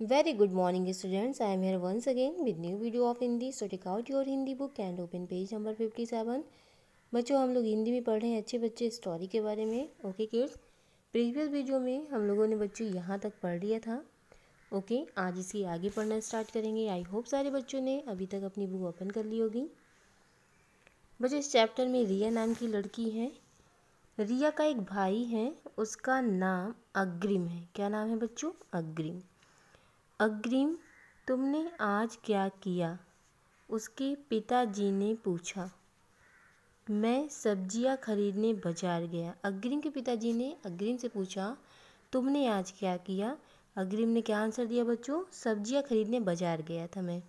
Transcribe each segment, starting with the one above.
Very good morning students. I am here once again with new video of Hindi. So take your Hindi book and open page number fifty seven बच्चों हम लोग हिंदी में पढ़ रहे हैं अच्छे बच्चे स्टोरी के बारे में ओके किड्स प्रीवियस वीडियो में हम लोगों ने बच्चों यहाँ तक पढ़ लिया था ओके okay, आज इसकी आगे पढ़ना स्टार्ट करेंगे आई होप सारे बच्चों ने अभी तक अपनी बुक ओपन कर ली होगी बच्चों इस चैप्टर में रिया नाम की लड़की है रिया का एक भाई है उसका नाम अग्रिम है क्या नाम है बच्चों अग्रिम अग्रिम तुमने आज क्या किया उसके पिताजी ने पूछा मैं सब्जियां खरीदने बाजार गया अग्रिम के पिताजी ने अग्रिम से पूछा तुमने आज क्या किया अग्रिम ने क्या आंसर दिया बच्चों सब्जियां खरीदने बाजार गया था मैं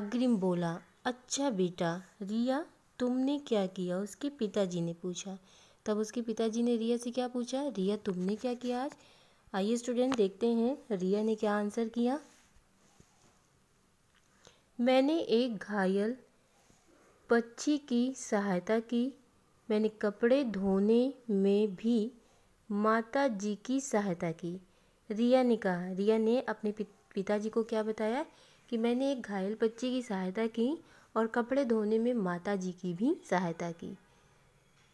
अग्रिम बोला अच्छा बेटा रिया तुमने क्या किया उसके पिताजी ने पूछा तब उसके पिताजी ने रिया से क्या पूछा रिया तुमने क्या किया आज आइए स्टूडेंट देखते हैं रिया ने क्या आंसर किया मैंने एक घायल पक्षी की सहायता की मैंने कपड़े धोने में भी माता जी की सहायता की रिया ने कहा रिया ने अपने पिताजी को क्या बताया कि मैंने एक घायल बच्ची की सहायता की और कपड़े धोने में माता जी की भी सहायता की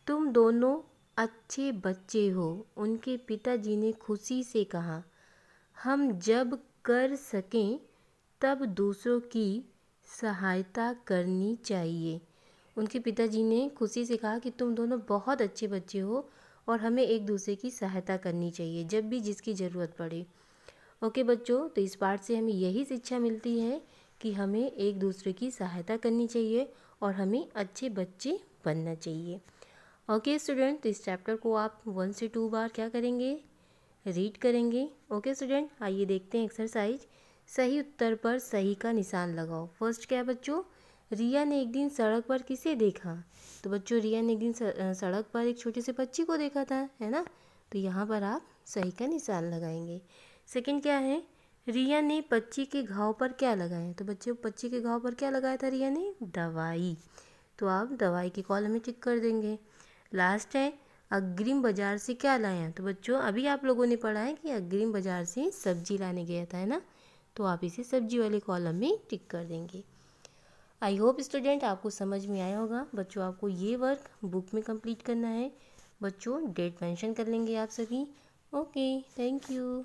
तुम दोनों अच्छे बच्चे हो उनके पिताजी ने खुशी से कहा हम जब कर सकें तब दूसरों की सहायता करनी चाहिए उनके पिताजी ने खुशी से कहा कि तुम दोनों बहुत अच्छे बच्चे हो और हमें एक दूसरे की सहायता करनी चाहिए जब भी जिसकी ज़रूरत पड़े ओके बच्चों तो इस पाठ से हमें यही शिक्षा मिलती है कि हमें एक दूसरे की सहायता करनी चाहिए और हमें अच्छे बच्चे बनना चाहिए ओके स्टूडेंट तो इस चैप्टर को आप वन से टू बार क्या करेंगे रीड करेंगे ओके स्टूडेंट आइए देखते हैं एक्सरसाइज सही उत्तर पर सही का निशान लगाओ फर्स्ट क्या है बच्चों रिया ने एक दिन सड़क पर किसे देखा तो बच्चों रिया ने एक दिन सड़क पर एक छोटे से बच्ची को देखा था है ना तो यहाँ पर आप सही का निशान लगाएंगे सेकंड क्या है रिया ने पच्ची के घाव पर क्या लगाया तो बच्चे पच्ची के घाव पर क्या लगाया था रिया ने दवाई तो आप दवाई की कॉलम में टिक कर देंगे लास्ट है अग्रिम बाजार से क्या लाए हैं तो बच्चों अभी आप लोगों ने पढ़ा है कि अग्रिम बाजार से सब्जी लाने गया था है ना तो आप इसे सब्जी वाले कॉलम में टिक कर देंगे आई होप स्टूडेंट आपको समझ में आया होगा बच्चों आपको ये वर्क बुक में कंप्लीट करना है बच्चों डेट मेंशन कर लेंगे आप सभी ओके थैंक यू